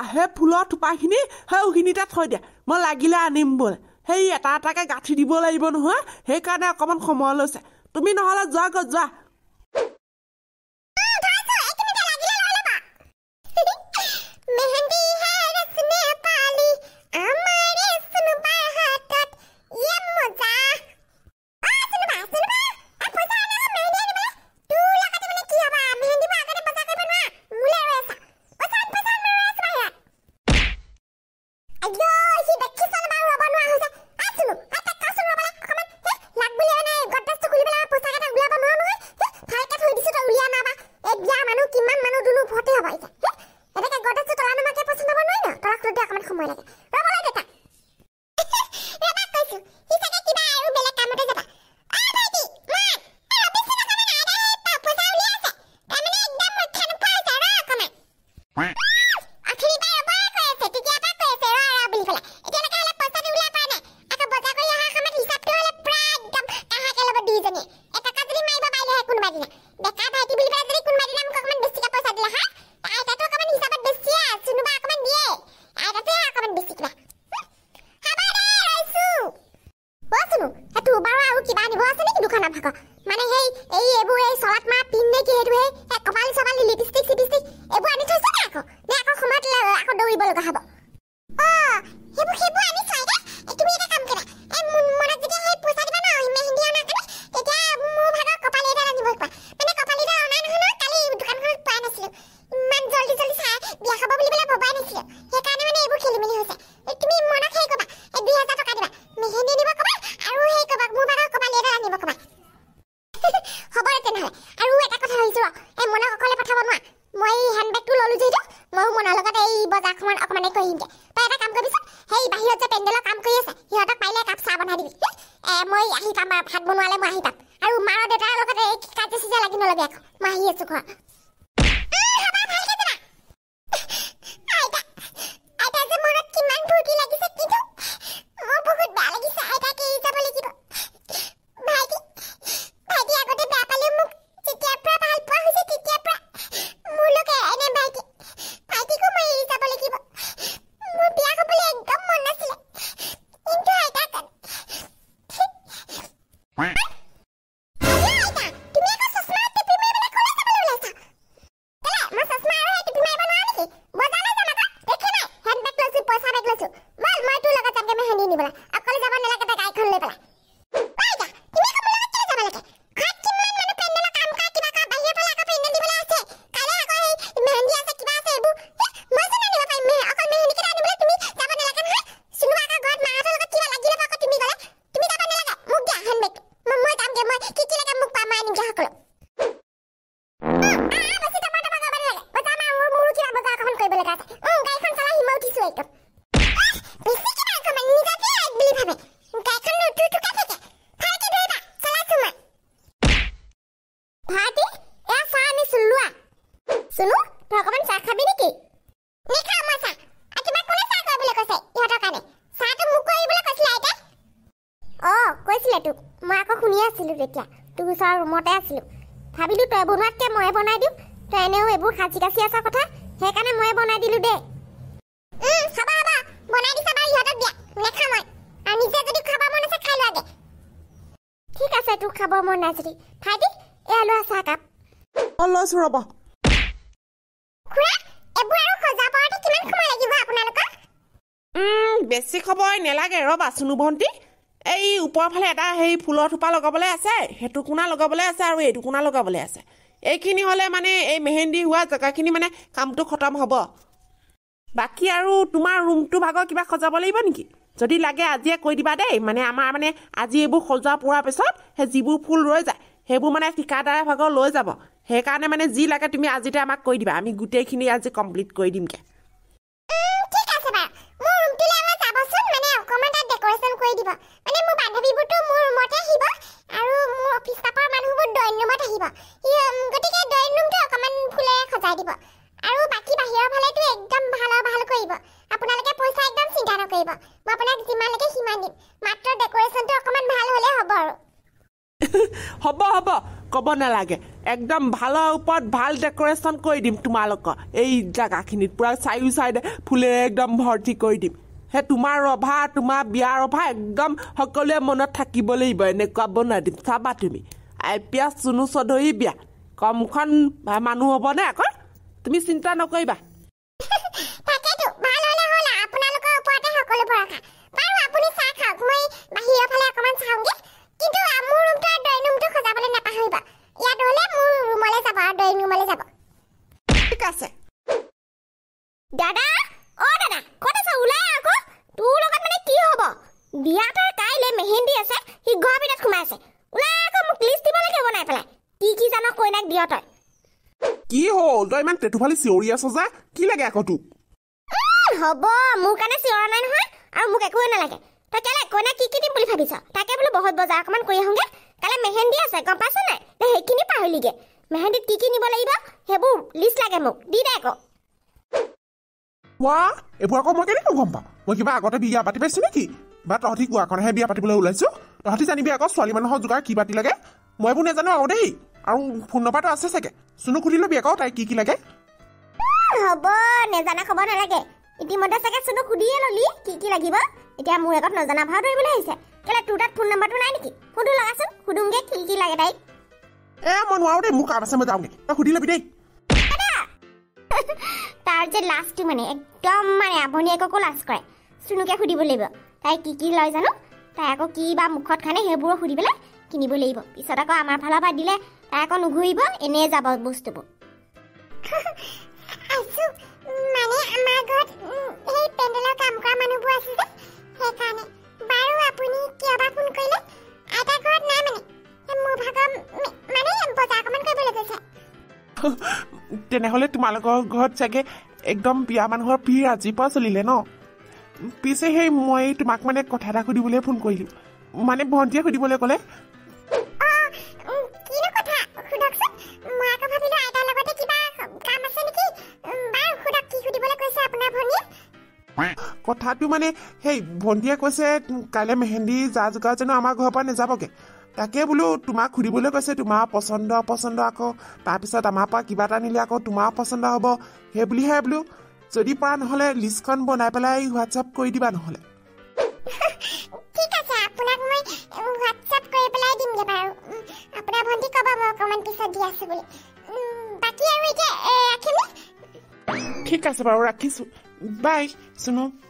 থবা সেই ফুলৰ থোপাখিনি সেইখিনিতে থৈ দিয়া মই লাগিলে আনিম বোলে সেই এটা এটাকে গাঁঠি দিব লাগিব নহয় সেইকাৰণে অকণমান সময় লৈছে তুমি নহলে যোৱা গ যোৱা দুজনী এটা কাজলি মাই বাবাই লেহে কোনবা দিনা দেখা ভাইটি বুলি পেলাই যদি কোনবা দিনা মোক অকমান বেছিকে পইচা দিলে হা আইতাটো অকমান হিচাপত বেছি আছে নোবা অকমান দিয়ে আইতাটো অকমান বেছি কিবা বাসনু হেতু বাৰু আৰু কিবা নিব আছে নেকি দোকানত ভাগ মানে হেই এই এবো এই চলাত মা পিন নে কি হেতু হে ভাত বনোৱালে মই আহি তাত আৰু মাৰ দেউতাৰ লগতে এই কাজিয়া চিজিয়া লাগি নল'বি আকৌ মই আহি আছো ঘৰ কৰিয়ে আছিলোঁ তেতিয়া তোৰ ওচৰৰ ৰুমতে আছিলোঁ ভাবিলোঁ তই বনোৱাতকৈ ময়ে বনাই দিওঁ তই এনেও এইবোৰ সাজি কাচি আছা কথা সেইকাৰণে ময়ে বনাই দিলোঁ দে ঠিক আছে তোক খাব মন নাই যদি ভাইটি এয়া লোৱা চাহ কাপ লৈছো ৰবা বেছি খবৰ নেলাগে ৰবা চুনু ভণ্টি এই ওপৰফালে এটা সেই ফুলৰ থোপা লগাবলৈ আছে সেইটো কোণা লগাবলৈ আছে আৰু এইটো কোণা লগাবলৈ আছে এইখিনি হ'লে মানে এই মেহেন্দি হোৱা জেগাখিনি মানে কামটো খতম হ'ব বাকী আৰু তোমাৰ ৰুমটো ভাগৰ কিবা সজাব লাগিব নেকি যদি লাগে আজিয়ে কৈ দিবা দেই মানে আমাৰ মানে আজি এইবোৰ সজা পোৱাৰ পিছত সেই যিবোৰ ফুল ৰৈ যায় সেইবোৰ মানে ঠিকাদাৰে ভাগৰ লৈ যাব সেইকাৰণে মানে যি লাগে তুমি আজিতে আমাক কৈ দিবা আমি গোটেইখিনি আজি কমপ্লিট কৰি দিমগৈ হ'ব হ'ব ক'ব নালাগে একদম ভালৰ ওপৰত ভাল ডেক'ৰেশ্যন কৰি দিম তোমালোকৰ এই জেগাখিনিত পূৰা চাৰিও চাইডে ফুলে একদম ভৰ্তি কৰি দিম সেই তোমাৰ ৰভা তোমাৰ বিয়া ৰভা একদম সকলোৱে মনত থাকিব লাগিব এনেকুৱা বনাই দিম চাবা তুমি আই পি চুনু চৌধুৰী বিয়া কমখন মানুহ হ'বনে আকৌ তুমি চিন্তা নকৰিবা দিয়া কি হ'ল তই ইমান টেঠুফালি চিঞৰি আছ যে কি লাগে আকৌ তোক হ'ব মোৰ কাৰণে চিঞৰা নাই নহয় আৰু মোক একোৱে নালাগে তই কেলে কইনা কি কি দিম বুলি ভাবিছ তাকে বোলো বহুত বজাৰ অকমান কৰি আহোগে কালি মেহেন্দি আছে গম পাইছ নাই তই সেইখিনি পাহৰিলিগে মেহেন্দিত কি কি নিব লাগিব সেইবোৰ লিষ্ট লাগে মোক দি দে আকৌ এইবোৰ আকৌ মই কেনেকৈ মই কিবা আগতে বিয়া পাতি পাইছো নেকি বা তহঁতি গোৱাখনহে বিয়া পাতিবলৈ ওলাইছো তহঁতি জানিবি আকৌ ছোৱালী মানুহৰ যোগাৰ কি পাতি লাগে মই এইবোৰ নেজানো আৰু দেই আৰু ফোন নম্বৰটো আছে চাগে চুনু সুধি ল'বি আকৌ তাইক কি কি লাগে হ'ব নেজানা খবৰ নালাগে ইতিমধ্যে চাগে চুনু সুধিয়ে ল'লি কি কি লাগিব এতিয়া মোৰ আগত নজনা ভাও ধৰিবলৈ আহিছে কেলে তোৰ তাত ফোন নম্বৰটো নাই নেকি সোধো লগাচোন সোধোগে কি কি লাগে তাইক এ মই নোৱাৰো দেই মোৰ আছে মই যাওঁগে তই সুধি ল'বি দেই তাৰ যে লাজটো মানে একদম মানে আভনীয়েককো লাজ কৰে চুনুকে সুধিব লাগিব তাই কি কি লয় জানো তাই আকৌ কি বা মুখত খানে সেইবোৰো সুধি পেলাই কিনিব লাগিব পিছত আকৌ আমাৰ ফালৰ পৰা দিলে তাৰ আকৌ এনেই যাব তেনেহ'লে তোমালোকৰ ঘৰত চাগে একদম বিয়া মানুহৰ ভিৰ আজিৰ পৰা চলিলে ন পিছে সেই মই তোমাক মানে কথা এটা সুধিবলৈ ফোন কৰিলো মানে ভণ্টিয়ে সুধিবলৈ ক'লে কথাটো মানে সেই ভণ্টিয়ে কৈছে কাইলৈ মেহেন্দি যা যোগাৰ জানো আমাৰ ঘৰৰ পৰা নেযাবগৈ তাকে বোলো তোমাক সুধিবলৈ কৈছে তোমাৰ পচন্দ অপচন্দ আকৌ তাৰপিছত আমাৰ পৰা কিবা এটা নিলে আকৌ তোমাৰ পচন্দ হ'ব সেইবুলিহে বোলো যদি পৰা নহ'লে লিষ্টখন বনাই পেলাই হোৱাটছএপ কৰি দিবা নহ'লে ঠিক আছে বাৰু ৰাখিছো বাই চুনু